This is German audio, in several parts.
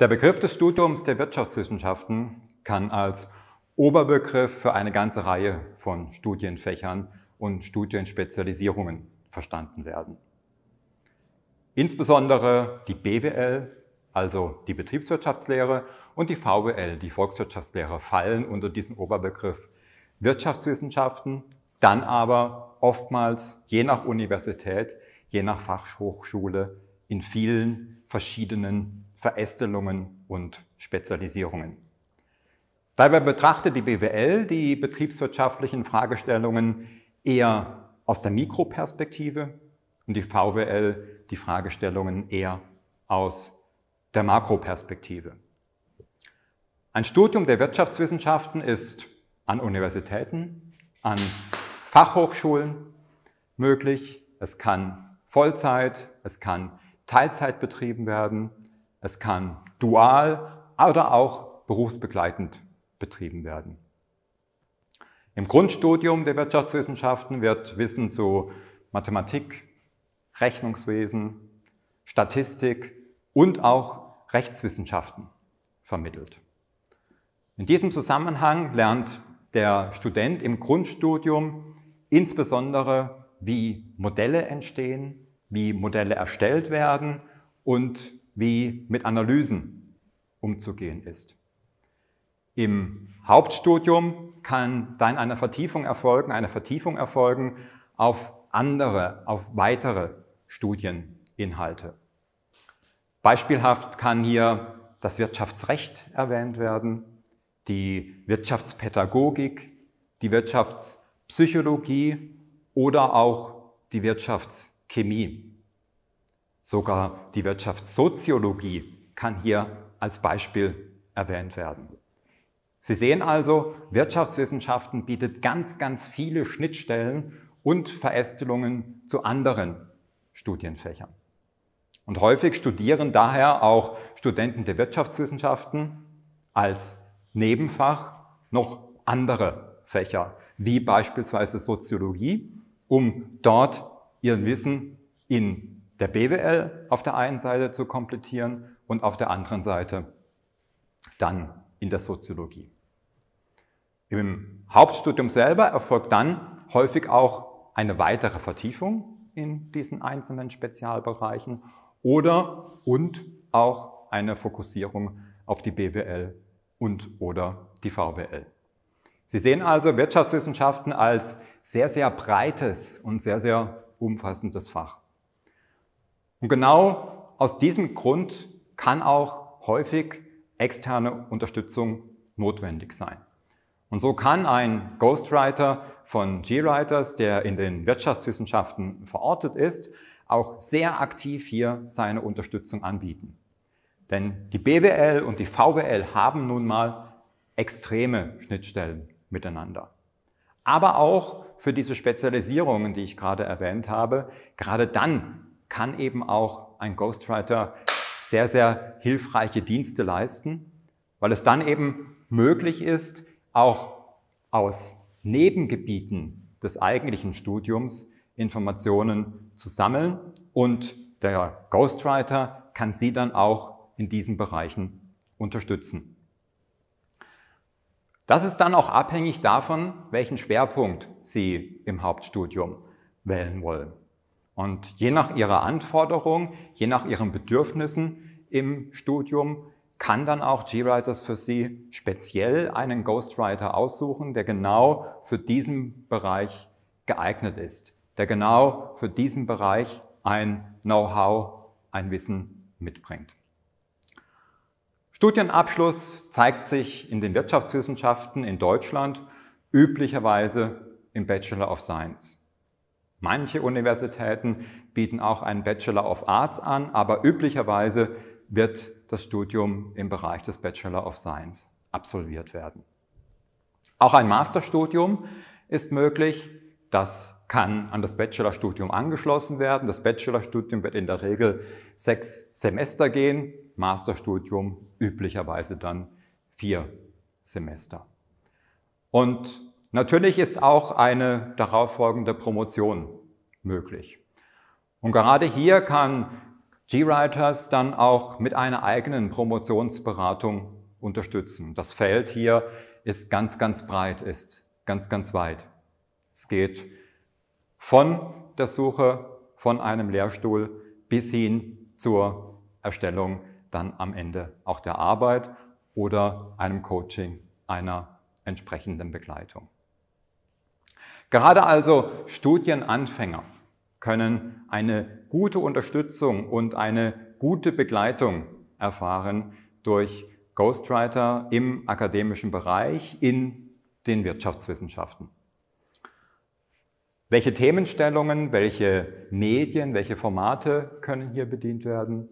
Der Begriff des Studiums der Wirtschaftswissenschaften kann als Oberbegriff für eine ganze Reihe von Studienfächern und Studienspezialisierungen verstanden werden. Insbesondere die BWL, also die Betriebswirtschaftslehre, und die VWL, die Volkswirtschaftslehre, fallen unter diesen Oberbegriff Wirtschaftswissenschaften, dann aber oftmals je nach Universität, je nach Fachhochschule in vielen verschiedenen Verästelungen und Spezialisierungen. Dabei betrachtet die BWL die betriebswirtschaftlichen Fragestellungen eher aus der Mikroperspektive und die VWL die Fragestellungen eher aus der Makroperspektive. Ein Studium der Wirtschaftswissenschaften ist an Universitäten, an Fachhochschulen möglich. Es kann Vollzeit, es kann Teilzeit betrieben werden. Es kann dual oder auch berufsbegleitend betrieben werden. Im Grundstudium der Wirtschaftswissenschaften wird Wissen zu Mathematik, Rechnungswesen, Statistik und auch Rechtswissenschaften vermittelt. In diesem Zusammenhang lernt der Student im Grundstudium insbesondere, wie Modelle entstehen, wie Modelle erstellt werden und wie mit Analysen umzugehen ist. Im Hauptstudium kann dann eine Vertiefung erfolgen, eine Vertiefung erfolgen auf andere, auf weitere Studieninhalte. Beispielhaft kann hier das Wirtschaftsrecht erwähnt werden, die Wirtschaftspädagogik, die Wirtschaftspsychologie oder auch die Wirtschaftschemie. Sogar die Wirtschaftssoziologie kann hier als Beispiel erwähnt werden. Sie sehen also, Wirtschaftswissenschaften bietet ganz, ganz viele Schnittstellen und Verästelungen zu anderen Studienfächern. Und häufig studieren daher auch Studenten der Wirtschaftswissenschaften als Nebenfach noch andere Fächer, wie beispielsweise Soziologie, um dort ihren Wissen in der BWL auf der einen Seite zu komplettieren und auf der anderen Seite dann in der Soziologie. Im Hauptstudium selber erfolgt dann häufig auch eine weitere Vertiefung in diesen einzelnen Spezialbereichen oder und auch eine Fokussierung auf die BWL und oder die VWL. Sie sehen also Wirtschaftswissenschaften als sehr, sehr breites und sehr, sehr umfassendes Fach. Und genau aus diesem Grund kann auch häufig externe Unterstützung notwendig sein. Und so kann ein Ghostwriter von G-Writers, der in den Wirtschaftswissenschaften verortet ist, auch sehr aktiv hier seine Unterstützung anbieten. Denn die BWL und die VWL haben nun mal extreme Schnittstellen miteinander. Aber auch für diese Spezialisierungen, die ich gerade erwähnt habe, gerade dann kann eben auch ein Ghostwriter sehr, sehr hilfreiche Dienste leisten, weil es dann eben möglich ist, auch aus Nebengebieten des eigentlichen Studiums Informationen zu sammeln und der Ghostwriter kann Sie dann auch in diesen Bereichen unterstützen. Das ist dann auch abhängig davon, welchen Schwerpunkt Sie im Hauptstudium wählen wollen. Und je nach ihrer Anforderung, je nach ihren Bedürfnissen im Studium, kann dann auch GWriters für Sie speziell einen Ghostwriter aussuchen, der genau für diesen Bereich geeignet ist, der genau für diesen Bereich ein Know-how, ein Wissen mitbringt. Studienabschluss zeigt sich in den Wirtschaftswissenschaften in Deutschland üblicherweise im Bachelor of Science. Manche Universitäten bieten auch einen Bachelor of Arts an, aber üblicherweise wird das Studium im Bereich des Bachelor of Science absolviert werden. Auch ein Masterstudium ist möglich. Das kann an das Bachelorstudium angeschlossen werden. Das Bachelorstudium wird in der Regel sechs Semester gehen, Masterstudium üblicherweise dann vier Semester. Und Natürlich ist auch eine darauffolgende Promotion möglich. Und gerade hier kann GWriters dann auch mit einer eigenen Promotionsberatung unterstützen. Das Feld hier ist ganz, ganz breit, ist ganz, ganz weit. Es geht von der Suche von einem Lehrstuhl bis hin zur Erstellung dann am Ende auch der Arbeit oder einem Coaching einer entsprechenden Begleitung. Gerade also Studienanfänger können eine gute Unterstützung und eine gute Begleitung erfahren durch Ghostwriter im akademischen Bereich in den Wirtschaftswissenschaften. Welche Themenstellungen, welche Medien, welche Formate können hier bedient werden?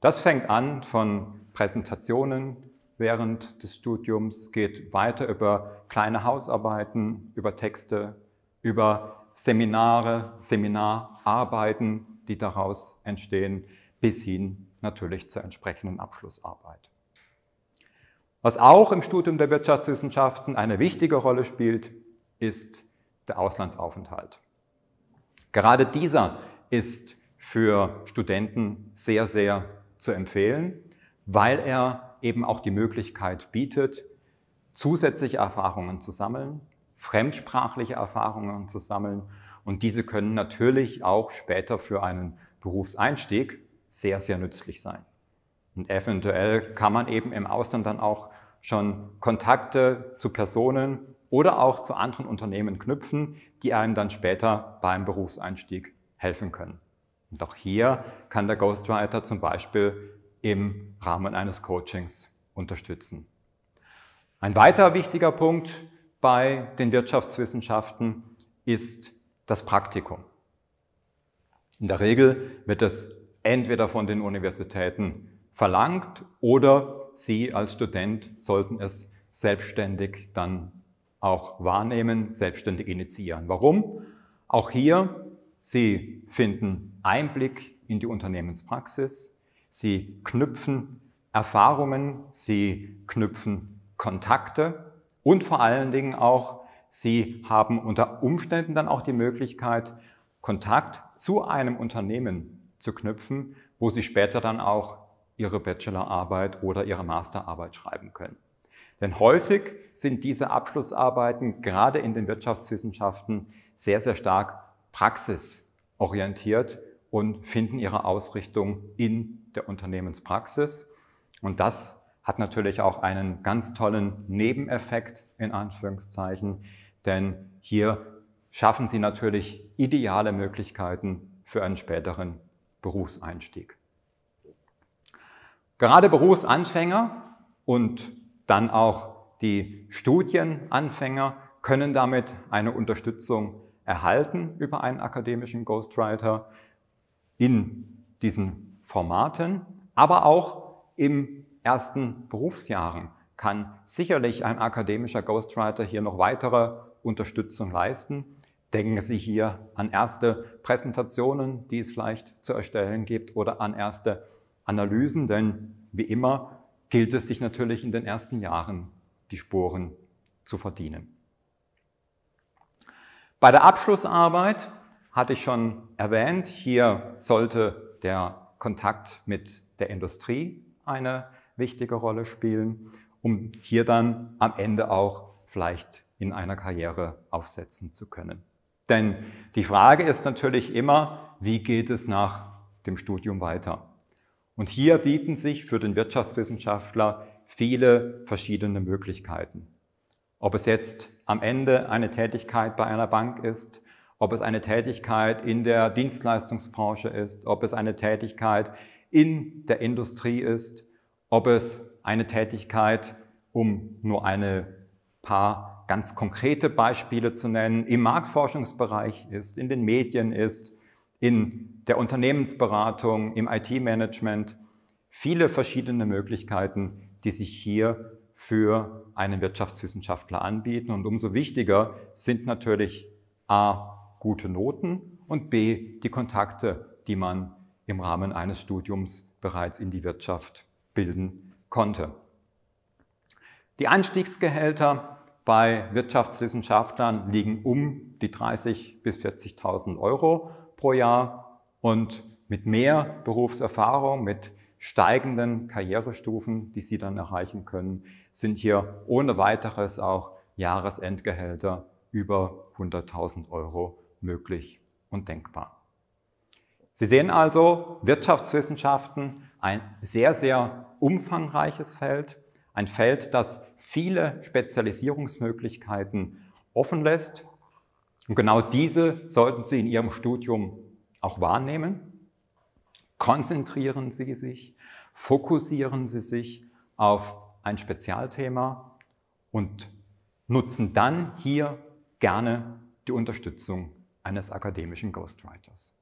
Das fängt an von Präsentationen, während des Studiums, geht weiter über kleine Hausarbeiten, über Texte, über Seminare, Seminararbeiten, die daraus entstehen, bis hin natürlich zur entsprechenden Abschlussarbeit. Was auch im Studium der Wirtschaftswissenschaften eine wichtige Rolle spielt, ist der Auslandsaufenthalt. Gerade dieser ist für Studenten sehr, sehr zu empfehlen, weil er eben auch die Möglichkeit bietet, zusätzliche Erfahrungen zu sammeln, fremdsprachliche Erfahrungen zu sammeln. Und diese können natürlich auch später für einen Berufseinstieg sehr, sehr nützlich sein. Und eventuell kann man eben im Ausland dann auch schon Kontakte zu Personen oder auch zu anderen Unternehmen knüpfen, die einem dann später beim Berufseinstieg helfen können. Und auch hier kann der Ghostwriter zum Beispiel im Rahmen eines Coachings unterstützen. Ein weiterer wichtiger Punkt bei den Wirtschaftswissenschaften ist das Praktikum. In der Regel wird es entweder von den Universitäten verlangt oder Sie als Student sollten es selbstständig dann auch wahrnehmen, selbstständig initiieren. Warum? Auch hier, Sie finden Einblick in die Unternehmenspraxis, Sie knüpfen Erfahrungen, sie knüpfen Kontakte und vor allen Dingen auch, sie haben unter Umständen dann auch die Möglichkeit, Kontakt zu einem Unternehmen zu knüpfen, wo sie später dann auch ihre Bachelorarbeit oder ihre Masterarbeit schreiben können. Denn häufig sind diese Abschlussarbeiten gerade in den Wirtschaftswissenschaften sehr, sehr stark praxisorientiert und finden ihre Ausrichtung in der Unternehmenspraxis. Und das hat natürlich auch einen ganz tollen Nebeneffekt in Anführungszeichen, denn hier schaffen Sie natürlich ideale Möglichkeiten für einen späteren Berufseinstieg. Gerade Berufsanfänger und dann auch die Studienanfänger können damit eine Unterstützung erhalten über einen akademischen Ghostwriter in diesen Formaten, aber auch im ersten Berufsjahren kann sicherlich ein akademischer Ghostwriter hier noch weitere Unterstützung leisten. Denken Sie hier an erste Präsentationen, die es vielleicht zu erstellen gibt oder an erste Analysen, denn wie immer gilt es sich natürlich in den ersten Jahren die Sporen zu verdienen. Bei der Abschlussarbeit hatte ich schon erwähnt, hier sollte der Kontakt mit der Industrie eine wichtige Rolle spielen, um hier dann am Ende auch vielleicht in einer Karriere aufsetzen zu können. Denn die Frage ist natürlich immer, wie geht es nach dem Studium weiter? Und hier bieten sich für den Wirtschaftswissenschaftler viele verschiedene Möglichkeiten. Ob es jetzt am Ende eine Tätigkeit bei einer Bank ist, ob es eine Tätigkeit in der Dienstleistungsbranche ist, ob es eine Tätigkeit in der Industrie ist, ob es eine Tätigkeit, um nur ein paar ganz konkrete Beispiele zu nennen, im Marktforschungsbereich ist, in den Medien ist, in der Unternehmensberatung, im IT-Management, viele verschiedene Möglichkeiten, die sich hier für einen Wirtschaftswissenschaftler anbieten. Und umso wichtiger sind natürlich A, gute Noten und b die Kontakte, die man im Rahmen eines Studiums bereits in die Wirtschaft bilden konnte. Die Anstiegsgehälter bei Wirtschaftswissenschaftlern liegen um die 30.000 bis 40.000 Euro pro Jahr und mit mehr Berufserfahrung, mit steigenden Karrierestufen, die Sie dann erreichen können, sind hier ohne weiteres auch Jahresendgehälter über 100.000 Euro möglich und denkbar. Sie sehen also Wirtschaftswissenschaften, ein sehr, sehr umfangreiches Feld, ein Feld, das viele Spezialisierungsmöglichkeiten offen lässt. Und genau diese sollten Sie in Ihrem Studium auch wahrnehmen. Konzentrieren Sie sich, fokussieren Sie sich auf ein Spezialthema und nutzen dann hier gerne die Unterstützung eines akademischen Ghostwriters.